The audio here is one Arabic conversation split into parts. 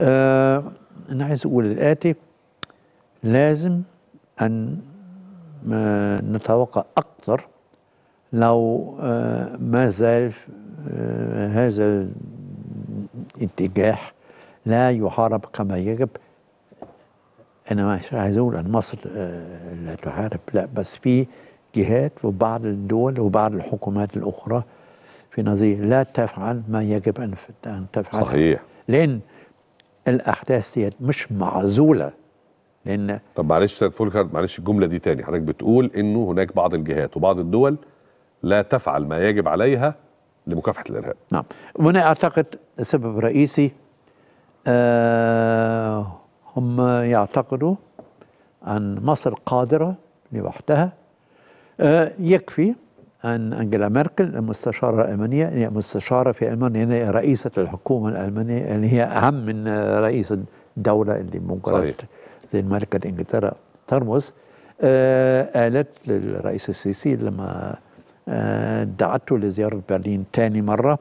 آه أنا عايز أقول الآتي لازم أن آه، نتوقع أكثر لو آه، ما زال آه، هذا الاتجاه لا يحارب كما يجب أنا مش عايز أقول أن مصر لا تحارب لا بس في جهات وبعض الدول وبعض الحكومات الأخرى في نظير لا تفعل ما يجب أن تفعل صحيح لأن الاحداث ديت مش معزوله لان طب معلش استاذ فولكر معلش الجمله دي تاني حضرتك بتقول انه هناك بعض الجهات وبعض الدول لا تفعل ما يجب عليها لمكافحه الارهاب نعم وانا اعتقد سبب رئيسي آه هم يعتقدوا ان مصر قادره لوحدها آه يكفي أن أنجيلا ميركل المستشارة الألمانية هي مستشارة في ألمانيا يعني هي رئيسة الحكومة الألمانية اللي يعني هي أهم من رئيس الدولة اللي ممكن زي ملكة إنجلترا ترمز قالت آه، للرئيس السيسي لما آه، دعته لزيارة برلين تاني مرة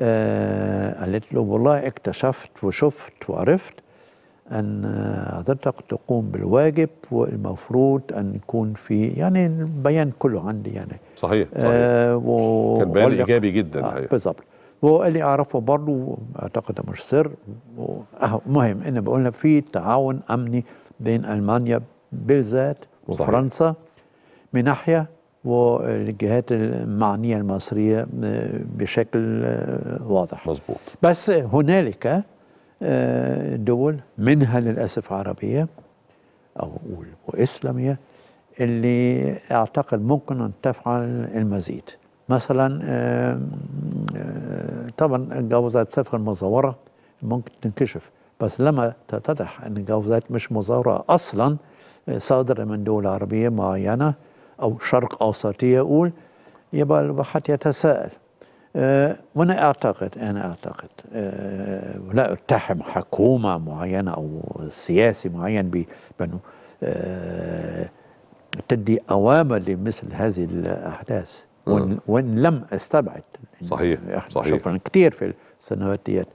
آه، قالت له والله اكتشفت وشفت وعرفت ان حضرتك آه، تقوم بالواجب والمفروض ان يكون في يعني البيان كله عندي يعني صحيح آه، صحيح آه و... كان بيان ايجابي جدا آه بالظبط وقال لي اعرفه برضه اعتقد مش سر المهم ان بقولنا في تعاون امني بين المانيا بالذات وفرنسا صحيح. من ناحيه والجهات المعنيه المصريه آه، بشكل واضح مظبوط بس هنالك آه، دول منها للأسف عربية أو أقول وإسلامية اللي أعتقد ممكن أن تفعل المزيد مثلا طبعا الجوازات سفر مزورة ممكن تنكشف بس لما تتضح أن الجوازات مش مزورة أصلا آه، صادرة من دول عربية معينة أو شرق أوسطية أقول يبقى الواحد يتساءل آه، وانا اعتقد انا اعتقد آه، لا اتهم حكومه معينه او سياسي معين بانه تدي اوامر لمثل هذه الاحداث وان, لم استبعد صحيح صحيح شفنا كثير في السنوات ديت